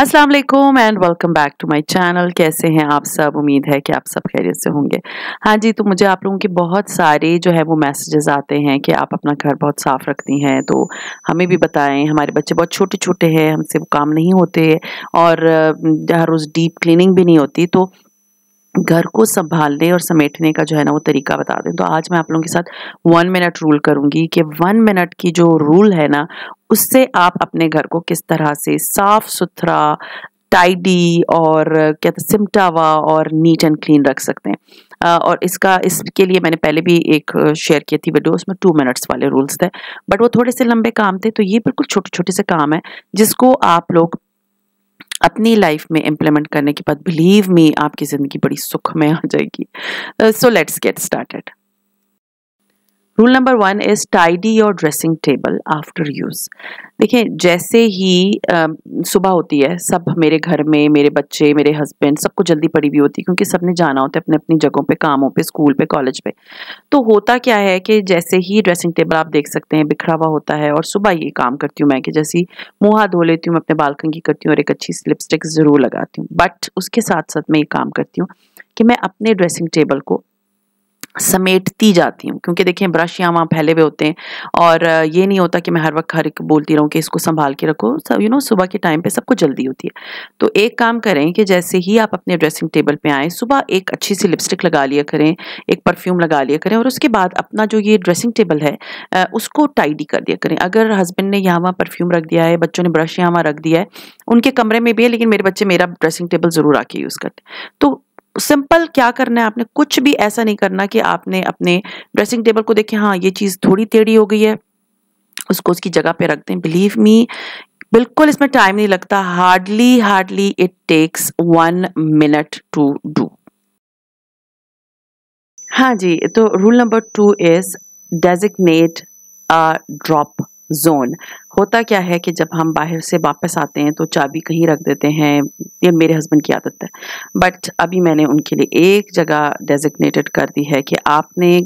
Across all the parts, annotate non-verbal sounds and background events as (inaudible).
अस्सलाम वालेकुम and welcome back to my channel कैसे हैं आप सब उम्मीद है कि आप सब खैरियत से होंगे हाँ जी तो मुझे आप लोगों के बहुत सारे जो है वो मैसेजेस आते हैं कि आप अपना घर बहुत साफ़ रखती हैं तो हमें भी बताएं हमारे बच्चे बहुत छोटे छोटे हैं हमसे वो काम नहीं होते और हर रोज़ डीप क्लिनिंग भी नहीं होती तो घर को संभालने और समेटने का जो है ना वो तरीका बता दें तो आज मैं आप लोगों के साथ वन मिनट रूल करूंगी कि वन मिनट की जो रूल है ना उससे आप अपने घर को किस तरह से साफ सुथरा टाइडी और क्या था सिमटावा और नीट एंड क्लीन रख सकते हैं और इसका इसके लिए मैंने पहले भी एक शेयर की थी वीडियो उसमें टू मिनट्स वाले रूल्स थे बट वो थोड़े से लंबे काम थे तो ये बिल्कुल छोटे छोटे से काम है जिसको आप लोग अपनी लाइफ में इंप्लीमेंट करने के बाद बिलीव मी आपकी ज़िंदगी बड़ी सुख में आ जाएगी so let's get started rule number one is tidy your dressing table after use देखिए जैसे ही सुबह होती है सब मेरे घर में मेरे बच्चे मेरे हस्बैंड सबको जल्दी पड़ी हुई होती है क्योंकि सबने जाना होता है अपने अपनी जगहों पे कामों पे स्कूल पे कॉलेज पे तो होता क्या है कि जैसे ही ड्रेसिंग टेबल आप देख सकते हैं बिखरा हुआ होता है और सुबह ये काम करती हूँ मैं कि जैसे मुँह हाथ धो लेती हूँ अपने बालकन की करती हूँ और एक अच्छी लिपस्टिक ज़रूर लगाती हूँ बट उसके साथ साथ मैं ये काम करती हूँ कि मैं अपने ड्रेसिंग टेबल को समेटती जाती हूँ क्योंकि देखिए ब्रश यहाँ वहाँ फैले हुए होते हैं और ये नहीं होता कि मैं हर वक्त हर एक बोलती रहूँ कि इसको संभाल के रखो सब यू नो सुबह के टाइम पे सबको जल्दी होती है तो एक काम करें कि जैसे ही आप अपने ड्रेसिंग टेबल पे आएँ सुबह एक अच्छी सी लिपस्टिक लगा लिया करें एक परफ्यूम लगा लिया करें और उसके बाद अपना जो ये ड्रेसिंग टेबल है उसको टाइडी कर दिया करें अगर हस्बैंड ने यहाँ वहाँ परफ्यूम रख दिया है बच्चों ने ब्रश यहाँ वहाँ रख दिया है उनके कमरे में भी है लेकिन मेरे बच्चे मेरा ड्रेसिंग टेबल ज़रूर आके यूज़ करते तो सिंपल क्या करना है आपने कुछ भी ऐसा नहीं करना कि आपने अपने ड्रेसिंग टेबल को देखें हाँ ये चीज़ थोड़ी टेढ़ी हो गई है उसको उसकी जगह पे रख दें बिलीव मी बिल्कुल इसमें टाइम नहीं लगता hardly hardly it takes one minute to do हाँ जी तो rule number two is designate drop zone होता क्या है कि जब हम बाहर से वापस आते हैं तो चाबी कहीं रख देते हैं ये मेरे हस्बैंड की आदत है बट अभी मैंने उनके लिए एक जगह डेजिग्नेटेड कर दी है कि आपने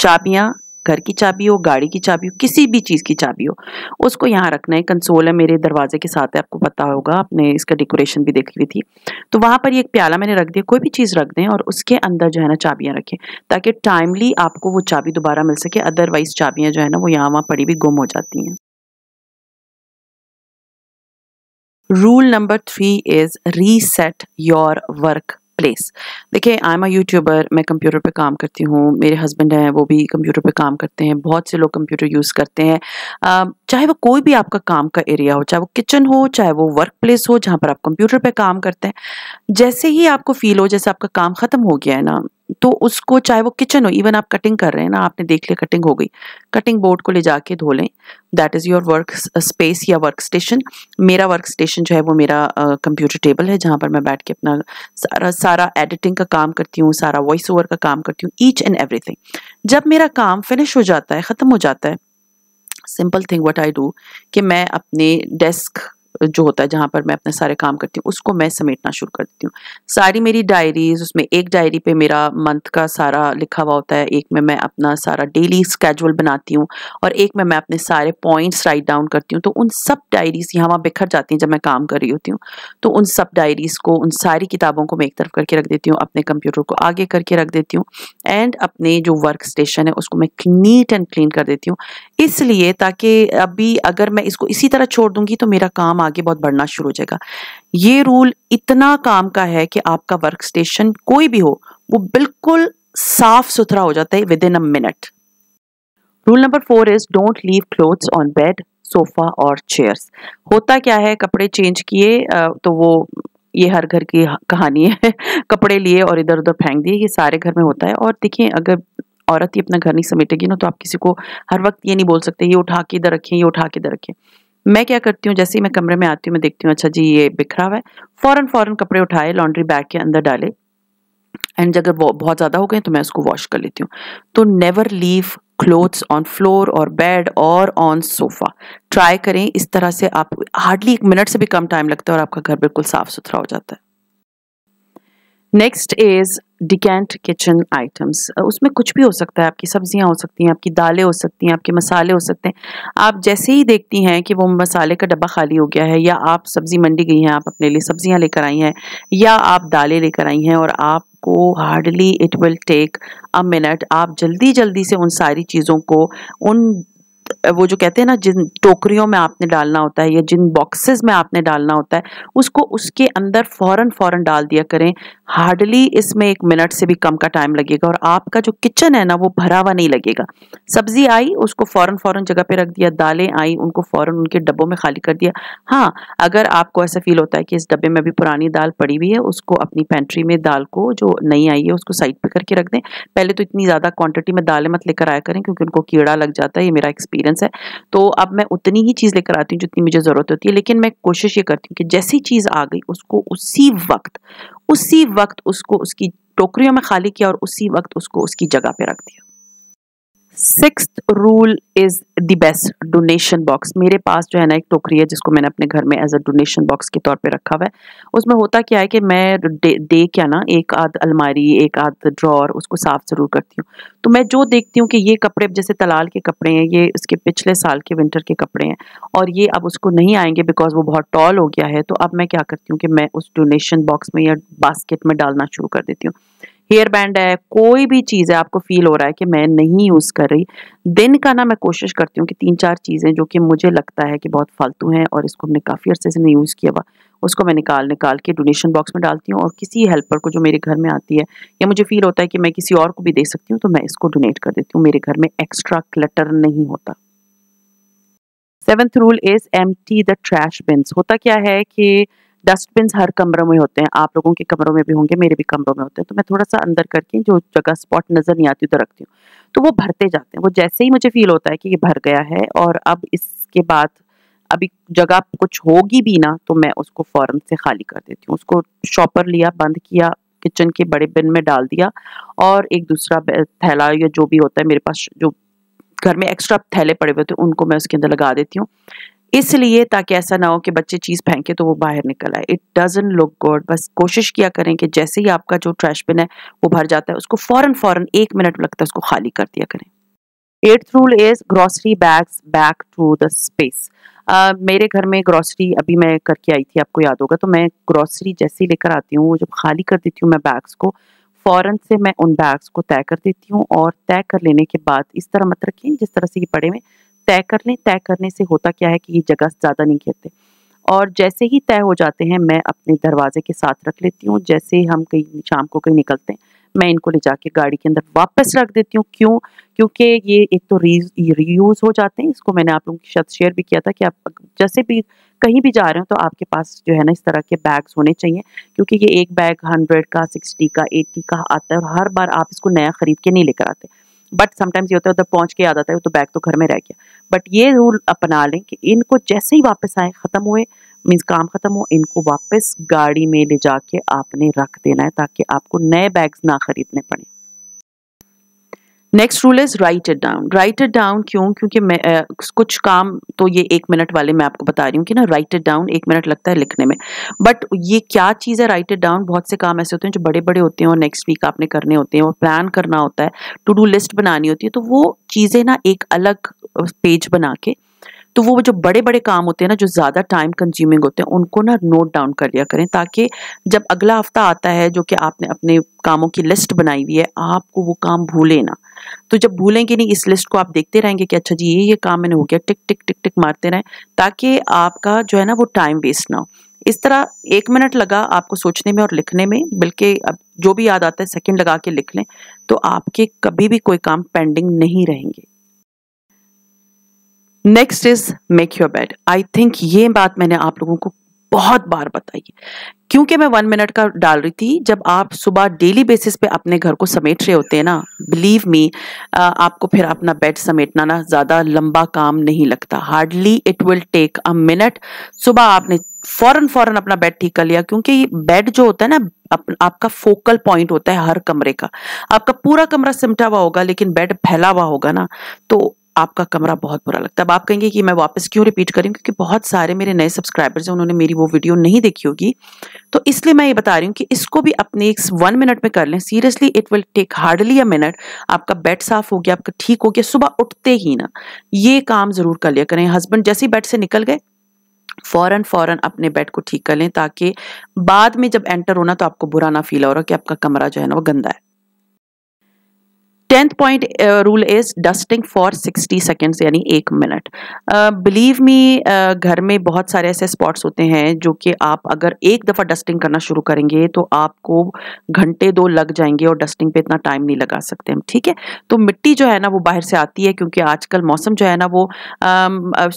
चाबियाँ घर की चाबी हो गाड़ी की चाबी हो किसी भी चीज़ की चाबी हो उसको यहाँ रखना है कंसोल है मेरे दरवाजे के साथ है आपको पता होगा आपने इसका डेकोरेशन भी देखी हुई थी तो वहाँ पर ये एक प्याला मैंने रख दिया कोई भी चीज़ रख दें और उसके अंदर जो है ना चाबियाँ रखें ताकि टाइमली आपको वो चाबी दोबारा मिल सके अदरवाइज़ चाबियाँ जो है ना वो यहाँ वहाँ पड़ी भी गुम हो जाती हैं rule number three is reset your work place देखिए आई एम अ यूट्यूबर मैं कंप्यूटर पे काम करती हूँ मेरे हस्बैंड हैं वो भी कंप्यूटर पे काम करते हैं बहुत से लोग कंप्यूटर यूज़ करते हैं चाहे वो कोई भी आपका काम का एरिया हो चाहे वो किचन हो चाहे वो वर्क प्लेस हो जहाँ पर आप कंप्यूटर पे काम करते हैं जैसे ही आपको फील हो जैसे आपका काम ख़त्म हो गया है ना तो उसको चाहे वो किचन हो इवन आप कटिंग कर रहे हैं ना आपने देख लिया कटिंग हो गई कटिंग बोर्ड को ले जाके धो लें that is your work space या वर्क स्टेशन मेरा वर्क स्टेशन जो है वो मेरा कंप्यूटर uh, टेबल है जहाँ पर मैं बैठ के अपना सारा सारा एडिटिंग का काम करती हूँ सारा वॉइस ओवर का काम करती हूँ ईच एंड एवरी जब मेरा काम फिनिश हो जाता है ख़त्म हो जाता है simple thing what I do कि मैं अपने डेस्क जो होता है जहाँ पर मैं अपने सारे काम करती हूँ उसको मैं समेटना शुरू कर देती हूँ सारी मेरी डायरीज उसमें एक डायरी पे मेरा मंथ का सारा लिखा हुआ होता है एक में मैं अपना सारा डेली स्केजुअल बनाती हूँ और एक में मैं अपने सारे पॉइंट्स राइट डाउन करती हूँ तो उन सब डायरीज यहाँ वहाँ बिखर जाती हैं जब मैं काम कर रही होती हूँ तो उन सब डायरीज को उन सारी किताबों को मैं एक तरफ करके रख देती हूँ अपने कंप्यूटर को आगे करके रख देती हूँ एंड अपने जो वर्क स्टेशन है उसको मैं नीट एंड क्लीन कर देती हूँ इसलिए ताकि अभी अगर मैं इसको इसी तरह छोड़ दूंगी तो मेरा काम आगे बहुत बढ़ना शुरू हो जाएगा ये रूल इतना काम का है कि आपका वर्क स्टेशन कोई भी हो वो बिल्कुल साफ सुथरा हो जाता है within a minute rule number four is don't leave clothes on bed sofa और चेयर्स होता क्या है कपड़े चेंज किए तो वो ये हर घर की कहानी है (laughs) कपड़े लिए और इधर उधर फेंक दिए ये सारे घर में होता है और देखिए अगर औरत ही अपना घर नहीं समेटेगी ना तो आप किसी को हर वक्त ये नहीं बोल सकते ये उठा के इधर रखें ये उठा के इधर रखें मैं क्या करती हूँ जैसे ही मैं कमरे में आती हूँ मैं देखती हूँ अच्छा जी ये बिखरा हुआ है फ़ौरन फ़ौरन कपड़े उठाए लॉन्ड्री बैग के अंदर डाले एंड अगर बहुत ज़्यादा हो गए तो मैं उसको वॉश कर लेती हूँ तो never leave clothes on floor और बेड और ऑन सोफ़ा ट्राई करें इस तरह से आप हार्डली एक मिनट से भी कम टाइम लगता है और आपका घर बिल्कुल साफ़ सुथरा हो जाता है next is decant kitchen items उसमें कुछ भी हो सकता है आपकी सब्जियां हो सकती हैं आपकी दालें हो सकती हैं आपके मसाले हो सकते हैं आप जैसे ही देखती हैं कि वो मसाले का डब्बा खाली हो गया है या आप सब्जी मंडी गई हैं आप अपने लिए सब्जियां लेकर आई हैं या आप दालें लेकर आई हैं और आपको hardly it will take a minute आप जल्दी जल्दी से उन सारी चीज़ों को उन वो जो कहते हैं ना जिन टोकरियों में आपने डालना होता है या जिन बॉक्सेस में आपने डालना होता है उसको उसके अंदर फ़ौरन फ़ौरन डाल दिया करें हार्डली इसमें एक मिनट से भी कम का टाइम लगेगा और आपका जो किचन है ना वो भरा हुआ नहीं लगेगा सब्जी आई उसको फ़ौरन फ़ौरन जगह पे रख दिया दालें आई उनको फ़ौरन उनके डब्बों में खाली कर दिया हाँ अगर आपको ऐसा फील होता है कि इस डब्बे में अभी पुरानी दाल पड़ी हुई है उसको अपनी पेंट्री में दाल को जो नई आई है उसको साइड पर करके रख दें पहले तो इतनी ज़्यादा क्वांटिटी में दालें मत लेकर आया करें क्योंकि उनको कीड़ा लग जाता है ये मेरा एक्सपीरियंस डिफरेंस है तो अब मैं उतनी ही चीज़ लेकर आती हूँ जितनी मुझे ज़रूरत होती है लेकिन मैं कोशिश ये करती हूँ कि जैसी चीज़ आ गई उसको उसी वक्त उसी वक्त उसको उसकी टोकरियों में खाली किया और उसी वक्त उसको उसकी जगह पर रख दिया sixth rule is the best donation box मेरे पास जो है ना एक टोकरी है जिसको मैंने अपने घर में एज अ डोनेशन बॉक्स के तौर पे रखा हुआ है उसमें होता क्या है कि मैं डे क्या ना एक आध अलमारी एक आध ड्रॉर उसको साफ ज़रूर करती हूँ तो मैं जो देखती हूँ कि ये कपड़े जैसे तलाल के कपड़े हैं ये उसके पिछले साल के विंटर के कपड़े हैं और ये अब उसको नहीं आएंगे बिकॉज वो बहुत टॉल हो गया है तो अब मैं क्या करती हूँ कि मैं उस डोनेशन बॉक्स में या बास्केट में डालना शुरू कर देती हूँ हेयर बैंड है कोई भी चीज़ है आपको फील हो रहा है कि मैं नहीं यूज़ कर रही दिन का ना मैं कोशिश करती हूँ कि तीन चार चीज़ें जो कि मुझे लगता है कि बहुत फालतू हैं और इसको हमने काफ़ी अर्से से नहीं यूज़ किया हुआ उसको मैं निकाल निकाल के डोनेशन बॉक्स में डालती हूँ और किसी हेल्पर को जो मेरे घर में आती है या मुझे फील होता है कि मैं किसी और को भी दे सकती हूँ तो मैं इसको डोनेट कर देती हूँ मेरे घर में एक्स्ट्रा क्लटर नहीं होता seventh rule is empty the trash bins होता क्या है कि डस्टबिन हर कमरों में होते हैं आप लोगों के कमरों में भी होंगे मेरे भी कमरों में होते हैं तो मैं थोड़ा सा अंदर करके जो जगह स्पॉट नज़र नहीं आती उधर रखती हूँ तो वो भरते जाते हैं वो जैसे ही मुझे फील होता है कि ये भर गया है और अब इसके बाद अभी जगह कुछ होगी भी ना तो मैं उसको फ़ौरन से खाली कर देती हूँ उसको शॉपर लिया बंद किया किचन के बड़े बिन में डाल दिया और एक दूसरा थैला या जो भी होता है मेरे पास जो घर में एक्स्ट्रा थैले पड़े हुए थे उनको मैं उसके अंदर लगा देती हूँ इसलिए ताकि ऐसा ना हो कि बच्चे चीज़ फेंके तो वो बाहर निकल आए इट डजेंट लुक गुड बस कोशिश किया करें कि जैसे ही आपका जो ट्रैश बिन है वो भर जाता है उसको फ़ौरन फ़ौरन एक मिनट लगता है उसको खाली कर दिया करें eighth rule is grocery bags back to the space मेरे घर में ग्रॉसरी अभी मैं करके आई थी आपको याद होगा तो मैं ग्रॉसरी जैसे ही लेकर आती हूँ वो जब खाली कर देती हूँ मैं बैग्स को फ़ौरन से मैं उन बैग्स को तय कर देती हूँ और तय कर लेने के बाद इस तरह मत रखें जिस तरह से ये पड़े हुए तय कर लें तय करने से होता क्या है कि ये जगह ज़्यादा नहीं घेरते और जैसे ही तय हो जाते हैं मैं अपने दरवाजे के साथ रख लेती हूँ जैसे हम कहीं शाम को कहीं निकलते हैं मैं इनको ले जाके गाड़ी के अंदर वापस रख देती हूँ क्यों क्योंकि ये एक तो री रीयूज़ हो जाते हैं इसको मैंने आप लोगों के साथ शेयर भी किया था कि आप जैसे भी कहीं भी जा रहे हो तो आपके पास जो है ना इस तरह के बैग्स होने चाहिए क्योंकि ये एक बैग हंड्रेड का सिक्सटी का एट्टी का आता है और हर बार आप इसको नया ख़रीद के नहीं लेकर आते बट समटाइम्स ये होता है उधर पहुंच के याद आता है तो बैग तो घर में रह गया बट ये रूल अपना लें कि इनको जैसे ही वापस आए ख़त्म हुए मीन्स काम ख़त्म हो इनको वापस गाड़ी में ले जाके आपने रख देना है ताकि आपको नए बैग्स ना ख़रीदने पड़े next rule is write it down write it down क्यों क्योंकि मैं आ, कुछ काम तो ये एक मिनट वाले मैं आपको बता रही हूँ कि ना राइट इट डाउन एक मिनट लगता है लिखने में बट ये क्या चीज़ है राइट इट डाउन बहुत से काम ऐसे होते हैं जो बड़े बड़े होते हैं और नेक्स्ट वीक आपने करने होते हैं और प्लान करना होता है टू डू लिस्ट बनानी होती है तो वो चीज़ें ना एक अलग पेज बना के तो वो जो बड़े बड़े काम होते हैं ना जो ज़्यादा टाइम कंज्यूमिंग होते हैं उनको ना नोट डाउन कर लिया करें ताकि जब अगला हफ्ता आता है जो कि आपने अपने कामों की लिस्ट बनाई हुई है आपको वो काम भूले ना तो जब भूलेंगे नहीं इस लिस्ट को आप देखते रहेंगे कि अच्छा जी ये ये काम मैंने हो गया टिक टिक टिक टिक मारते रहें ताकि आपका जो है ना वो टाइम वेस्ट ना हो इस तरह एक मिनट लगा आपको सोचने में और लिखने में बल्कि अब जो भी याद आता है सेकंड लगा के लिख लें तो आपके कभी भी कोई काम पेंडिंग नहीं रहेंगे next is make your bed I think ये बात मैंने आप लोगों को बहुत बार बताई क्योंकि मैं वन मिनट का डाल रही थी जब आप सुबह डेली बेसिस पे अपने घर को समेट रहे होते हैं ना बिलीव मी आपको फिर अपना बेड समेटना ना ज़्यादा लंबा काम नहीं लगता hardly it will take a minute सुबह आपने फौरन फौरन अपना बेड ठीक कर लिया क्योंकि बेड जो होता है ना आप, आपका फोकल पॉइंट होता है हर कमरे का आपका पूरा कमरा सिमटा हुआ होगा लेकिन बेड फैला हुआ होगा ना तो आपका कमरा बहुत बुरा लगता है अब आप कहेंगे कि मैं वापस क्यों रिपीट करी क्योंकि बहुत सारे मेरे नए सब्सक्राइबर्स हैं उन्होंने मेरी वो वीडियो नहीं देखी होगी तो इसलिए मैं ये बता रही हूँ कि इसको भी अपने एक वन मिनट में कर लें seriously it will take hardly a minute आपका बेड साफ हो गया आपका ठीक हो गया सुबह उठते ही ना ये काम ज़रूर कर लिया करें हस्बैंड जैसे ही बेड से निकल गए फ़ौरन फ़ौरन अपने बेड को ठीक कर लें ताकि बाद में जब एंटर होना तो आपको बुरा ना फील हो रहा कि आपका कमरा जो है ना वो गंदा है tenth point rule is dusting for sixty seconds यानी एक मिनट बिलीव मी घर में बहुत सारे ऐसे स्पॉट्स होते हैं जो कि आप अगर एक दफ़ा डस्टिंग करना शुरू करेंगे तो आपको घंटे दो लग जाएंगे और डस्टिंग पे इतना टाइम नहीं लगा सकते हम ठीक है तो मिट्टी जो है ना वो बाहर से आती है क्योंकि आजकल मौसम जो है ना वो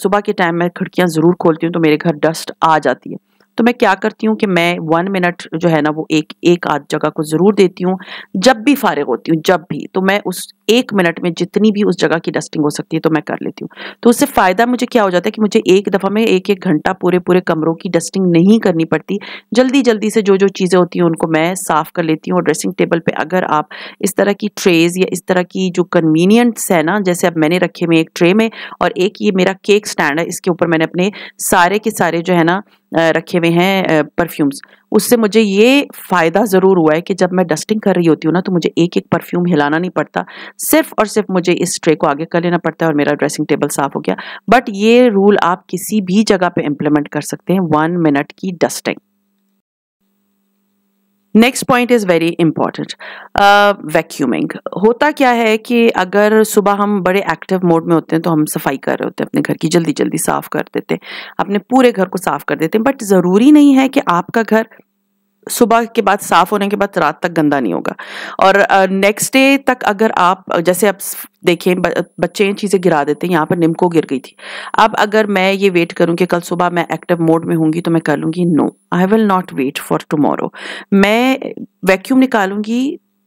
सुबह के टाइम में खिड़कियाँ ज़रूर खोलती हूँ तो मेरे घर डस्ट आ जाती है तो मैं क्या करती हूँ कि मैं वन मिनट जो है ना वो एक एक आध जगह को ज़रूर देती हूँ जब भी फारिग होती हूँ जब भी तो मैं उस एक मिनट में जितनी भी उस जगह की डस्टिंग हो सकती है तो मैं कर लेती हूँ तो उससे फ़ायदा मुझे क्या हो जाता है कि मुझे एक दफ़ा में एक एक घंटा पूरे पूरे कमरों की डस्टिंग नहीं करनी पड़ती जल्दी जल्दी से जो जो चीज़ें होती हैं उनको मैं साफ़ कर लेती हूँ और ड्रेसिंग टेबल पर अगर आप इस तरह की ट्रेज़ या इस तरह की जो कन्वीनियंट्स है ना जैसे अब मैंने रखे हुए एक ट्रे में और एक ये मेरा केक स्टैंड है इसके ऊपर मैंने अपने सारे के सारे जो है ना रखे हुए हैं परफ्यूम्स उससे मुझे ये फ़ायदा ज़रूर हुआ है कि जब मैं डस्टिंग कर रही होती हूँ ना तो मुझे एक एक परफ्यूम हिलाना नहीं पड़ता सिर्फ और सिर्फ मुझे इस ट्रे को आगे कर लेना पड़ता है और मेरा ड्रेसिंग टेबल साफ़ हो गया बट ये रूल आप किसी भी जगह पे इम्प्लीमेंट कर सकते हैं वन मिनट की dusting next point is very important vacuuming होता क्या है कि अगर सुबह हम बड़े एक्टिव मोड में होते हैं तो हम सफाई कर रहे होते हैं अपने घर की जल्दी जल्दी साफ़ कर देते हैं अपने पूरे घर को साफ़ कर देते हैं बट ज़रूरी नहीं है कि आपका घर सुबह के बाद साफ होने के बाद रात तक गंदा नहीं होगा और नेक्स्ट डे तक अगर आप जैसे आप देखें बच्चे ये चीज़ें गिरा देते हैं यहाँ पर निमको गिर गई थी अब अगर मैं ये वेट करूँ कि कल सुबह मैं एक्टिव मोड में होंगी तो मैं कर लूँगी no I will not wait for tomorrow मैं वैक्यूम निकालूंगी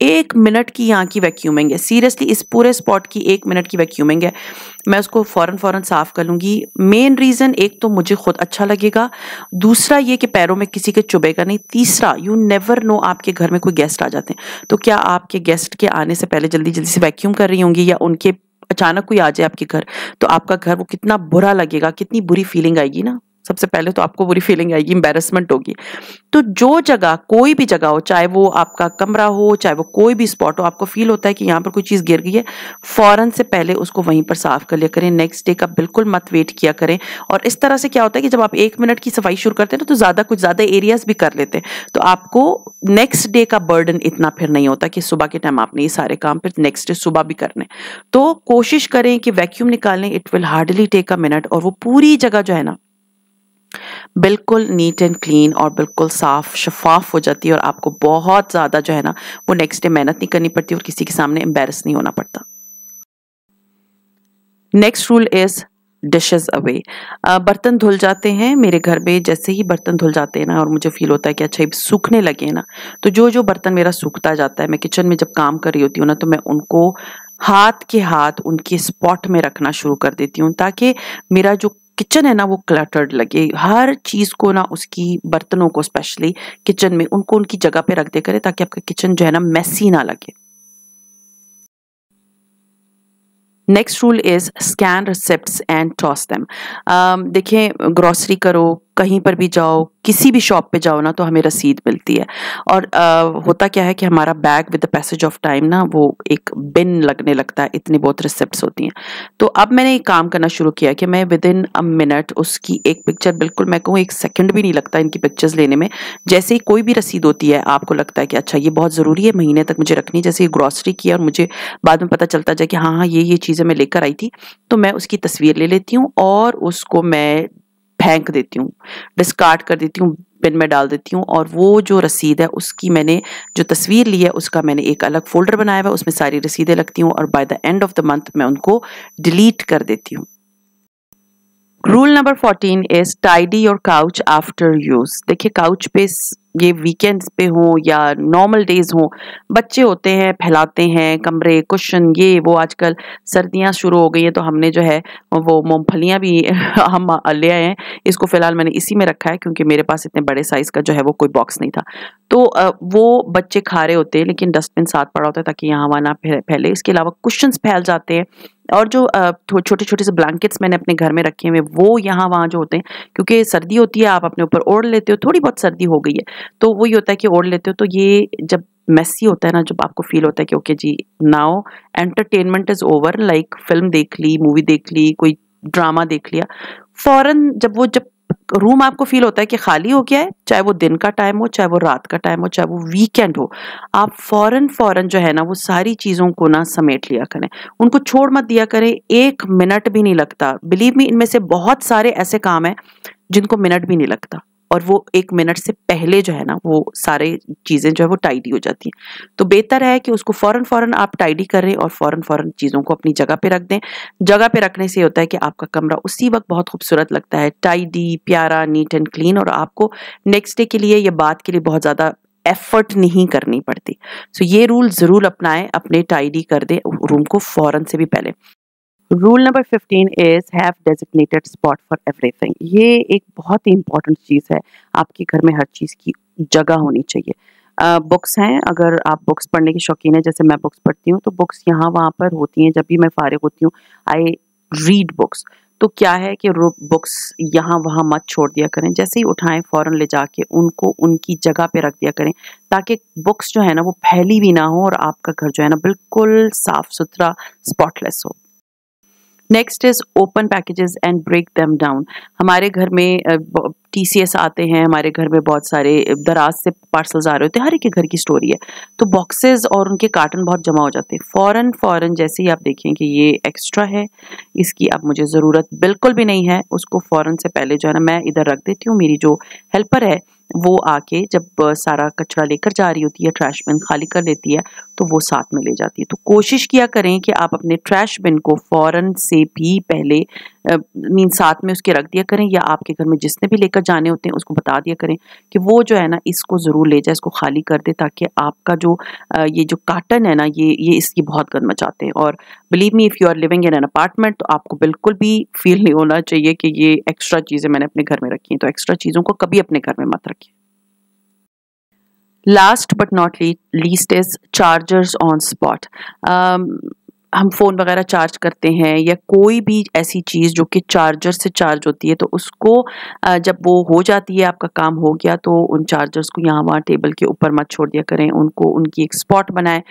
एक मिनट की यहाँ की वैक्यूमिंग है सीरियसली इस पूरे स्पॉट की एक मिनट की वैक्यूमिंग है मैं उसको फ़ौरन फ़ौरन साफ़ कर लूँगी मेन रीज़न एक तो मुझे खुद अच्छा लगेगा दूसरा ये कि पैरों में किसी के चुभेगा नहीं तीसरा यू नेवर नो आपके घर में कोई गेस्ट आ जाते हैं तो क्या आपके गेस्ट के आने से पहले जल्दी जल्दी से वैक्यूम कर रही होंगी या उनके अचानक कोई आ जाए आपके घर तो आपका घर वो कितना बुरा लगेगा कितनी बुरी फीलिंग आएगी ना सबसे पहले तो आपको बुरी फीलिंग आएगी एम्बेरसमेंट होगी तो जो जगह कोई भी जगह हो चाहे वो आपका कमरा हो चाहे वो कोई भी स्पॉट हो आपको फील होता है कि यहाँ पर कोई चीज़ गिर गई है फ़ौरन से पहले उसको वहीं पर साफ़ कर लिया करें नेक्स्ट डे का बिल्कुल मत वेट किया करें और इस तरह से क्या होता है कि जब आप एक मिनट की सफाई शुरू करते हैं ना तो ज़्यादा कुछ ज़्यादा एरियाज भी कर लेते हैं तो आपको नेक्स्ट डे का बर्डन इतना फिर नहीं होता कि सुबह के टाइम आपने ये सारे काम फिर नेक्स्ट डे सुबह भी करने तो कोशिश करें कि वैक्यूम निकालें it will hardly take a minute और वो पूरी जगह जो है ना बिल्कुल नीट एंड क्लीन और बिल्कुल साफ शफाफ हो जाती है और आपको बहुत ज़्यादा जो है ना वो नेक्स्ट डे मेहनत नहीं करनी पड़ती और किसी के सामने एम्बेरस नहीं होना पड़ता next rule is dishes away बर्तन धुल जाते हैं मेरे घर में जैसे ही बर्तन धुल जाते हैं ना और मुझे फील होता है कि अच्छा ये सूखने लगे ना तो जो जो बर्तन मेरा सूखता जाता है मैं किचन में जब काम कर रही होती हूँ ना तो मैं उनको हाथ के हाथ उनके स्पॉट में रखना शुरू कर देती हूँ ताकि मेरा जो किचन है ना वो क्लटर्ड लगे हर चीज़ को ना उसकी बर्तनों को स्पेशली किचन में उनको उनकी जगह पे रख दे करें ताकि आपका किचन जो है ना मैसी ना लगे next rule is scan receipt and toss them देखिए ग्रॉसरी करो कहीं पर भी जाओ किसी भी शॉप पे जाओ ना तो हमें रसीद मिलती है और आ, होता क्या है कि हमारा bag with the passage of time ना वो एक बिन लगने लगता है इतनी बहुत रिसिप्ट होती हैं तो अब मैंने एक काम करना शुरू किया कि मैं विद इन अ मिनट उसकी एक पिक्चर बिल्कुल मैं कहूँ एक सेकेंड भी नहीं लगता इनकी पिक्चर्स लेने में जैसे ही कोई भी रसीद होती है आपको लगता है कि अच्छा ये बहुत ज़रूरी है महीने तक मुझे रखनी जैसे ये ग्रॉसरी की और मुझे बाद में पता चलता जाए कि हाँ हाँ ये ये चीज़ें मैं लेकर आई थी तो मैं उसकी तस्वीर ले लेती हूँ और उसको मैं फेंक देती हूँ डिस्कार्ड कर देती हूँ पिन में डाल देती हूँ और वो जो रसीद है उसकी मैंने जो तस्वीर ली है उसका मैंने एक अलग फोल्डर बनाया हुआ उसमें सारी रसीदें लगती हूँ और by the end of the month मैं उनको डिलीट कर देती हूँ rule number fourteen is tidy your couch after use देखिए काउच पे ये वीकेंड्स पे हो या नॉर्मल डेज हो बच्चे होते हैं फैलाते हैं कमरे कुशन ये वो आजकल सर्दियाँ शुरू हो गई हैं तो हमने जो है वो मूँगफलियाँ भी (laughs) हम ले आए हैं इसको फ़िलहाल मैंने इसी में रखा है क्योंकि मेरे पास इतने बड़े साइज़ का जो है वो कोई बॉक्स नहीं था तो वो बच्चे खा रहे होते हैं लेकिन डस्टबिन साथ पड़ा होता है ताकि यहाँ वहाँ ना फैले इसके अलावा कुशंस फैल जाते हैं और जो छोटे छोटे से ब्लैंकेट्स मैंने अपने घर में रखे हुए वो यहाँ वहाँ जो होते हैं क्योंकि सर्दी होती है आप अपने ऊपर ओढ़ लेते हो थोड़ी बहुत सर्दी हो गई है तो वही होता है कि ओढ़ लेते हो तो ये जब मैसी होता है ना जब आपको फील होता है कि ओके okay जी now entertainment is over like film देख ली मूवी देख ली कोई ड्रामा देख लिया फ़ौरन जब वो जब रूम आपको फील होता है कि खाली हो गया है चाहे वो दिन का टाइम हो चाहे वो रात का टाइम हो चाहे वो वीकेंड हो आप फौरन फौरन जो है ना वो सारी चीज़ों को ना समेट लिया करें उनको छोड़ मत दिया करें एक मिनट भी नहीं लगता बिलीव मी इनमें से बहुत सारे ऐसे काम हैं जिनको मिनट भी नहीं लगता और वो एक मिनट से पहले जो है ना वो सारे चीज़ें जो है वो टाइडी हो जाती हैं तो बेहतर है कि उसको फ़ौरन फ़ौरन आप टाइडी करें और फ़ौरन फ़ौरन चीज़ों को अपनी जगह पे रख दें जगह पे रखने से होता है कि आपका कमरा उसी वक्त बहुत खूबसूरत लगता है टाइडी प्यारा नीट एंड क्लीन और आपको नेक्स्ट डे के लिए या बाद के लिए बहुत ज़्यादा एफर्ट नहीं करनी पड़ती सो so, ये रूल ज़रूर अपनाएं अपने टाइडी कर दें रूम को फ़ौरन से भी पहले rule number fifteen is have designated spot for everything ये एक बहुत ही इंपॉर्टेंट चीज़ है आपके घर में हर चीज़ की जगह होनी चाहिए बुक्स uh, हैं अगर आप बुक्स पढ़ने के शौकीन है जैसे मैं बुक्स पढ़ती हूँ तो बुक्स यहाँ वहाँ पर होती हैं जब भी मैं फारिग होती हूँ आई रीड बुक्स तो क्या है कि बुक्स यहाँ वहाँ मत छोड़ दिया करें जैसे ही उठाएं फ़ौरन ले जाके उनको उनकी जगह पे रख दिया करें ताकि बुक्स जो है ना वो फैली भी ना हो और आपका घर जो है ना बिल्कुल साफ़ सुथरा स्पॉटलेस हो next is open packages and break them down हमारे घर में टी सी एस आते हैं हमारे घर में बहुत सारे दराज से पार्सल्स आ रहे होते हैं हर एक घर की स्टोरी है तो बॉक्सेस और उनके कार्टन बहुत जमा हो जाते हैं फ़ौरन फ़ौरन जैसे ही आप देखें कि ये एक्स्ट्रा है इसकी अब मुझे ज़रूरत बिल्कुल भी नहीं है उसको फ़ौरन से पहले जो है ना मैं इधर रख देती हूँ मेरी जो हेल्पर है वो आके जब सारा कचरा लेकर जा रही होती है ट्रैश बिन खाली कर लेती है तो वो साथ में ले जाती है तो कोशिश किया करें कि आप अपने ट्रैश बिन को फ़ौरन से भी पहले मीन साथ में उसके रख दिया करें या आपके घर में जिसने भी लेकर जाने होते हैं उसको बता दिया करें कि वो जो है ना इसको ज़रूर ले जाए इसको खाली कर दे ताकि आपका जो ये जो काटन है ना ये ये इसकी बहुत गंद मचाते हैं और believe me if you are living in an apartment तो आपको बिल्कुल भी फील नहीं होना चाहिए कि ये एक्स्ट्रा चीज़ें मैंने अपने घर में रखी हैं तो एक्स्ट्रा चीज़ों को कभी अपने घर में मत रखें last but not least is chargers on spot हम फ़ोन वगैरह चार्ज करते हैं या कोई भी ऐसी चीज़ जो कि चार्जर से चार्ज होती है तो उसको जब वो हो जाती है आपका काम हो गया तो उन चार्जर्स को यहाँ वहाँ टेबल के ऊपर मत छोड़ दिया करें उनको उनकी एक स्पॉट बनाए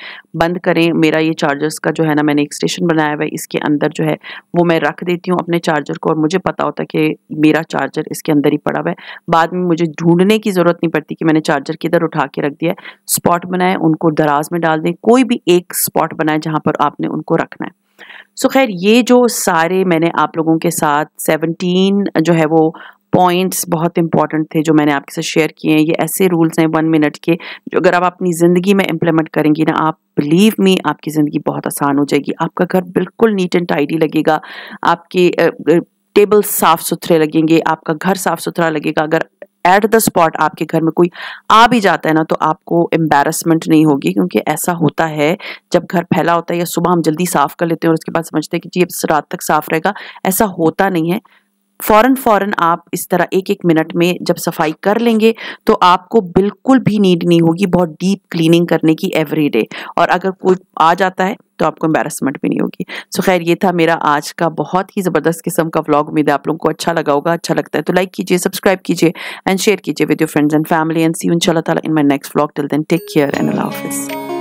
बंद करें मेरा ये चार्जर्स का जो है ना मैंने एक स्टेशन बनाया हुआ है इसके अंदर जो है वो मैं रख देती हूँ अपने चार्जर को और मुझे पता होता है कि मेरा चार्जर इसके अंदर ही पड़ा हुआ है बाद में मुझे ढूंढने की ज़रूरत नहीं पड़ती कि मैंने चार्जर किधर उठा के रख दिया स्पॉट बनाए उनको दराज में डाल दें कोई भी एक स्पॉट बनाए जहाँ पर आपने उनको आपको रखना है सो so, खैर ये जो सारे मैंने आप लोगों के साथ 17 जो है वो पॉइंट्स बहुत इंपॉर्टेंट थे जो मैंने आपके साथ शेयर किए हैं ये ऐसे रूल्स हैं वन मिनट के जो अगर आप अपनी ज़िंदगी में इम्प्लीमेंट करेंगी ना आप बिलीव मी आपकी ज़िंदगी बहुत आसान हो जाएगी आपका घर बिल्कुल नीट एंड टाइडी लगेगा आपके टेबल साफ़ सुथरे लगेंगे आपका घर साफ़ सुथरा लगेगा अगर एट द स्पॉट आपके घर में कोई आ भी जाता है ना तो आपको एम्बेरसमेंट नहीं होगी क्योंकि ऐसा होता है जब घर फैला होता है या सुबह हम जल्दी साफ कर लेते हैं और उसके बाद समझते हैं कि जी अब रात तक साफ रहेगा ऐसा होता नहीं है फ़ौरन फ़ौरन आप इस तरह एक एक मिनट में जब सफाई कर लेंगे तो आपको बिल्कुल भी नीड नहीं होगी बहुत डीप क्लीनिंग करने की एवरी डे और अगर कोई आ जाता है तो आपको एम्बेरसमेंट भी नहीं होगी सो so, खैर ये था मेरा आज का बहुत ही ज़बरदस्त किस्म का व्लॉग उम्मीद है आप लोगों को अच्छा लगा होगा अच्छा लगता है तो लाइक कीजिए सब्सक्राइब कीजिए एंड शेयर कीजिए with your friends and family and see इन शाला in my next vlog till then take care and अल्लाह हाफिज़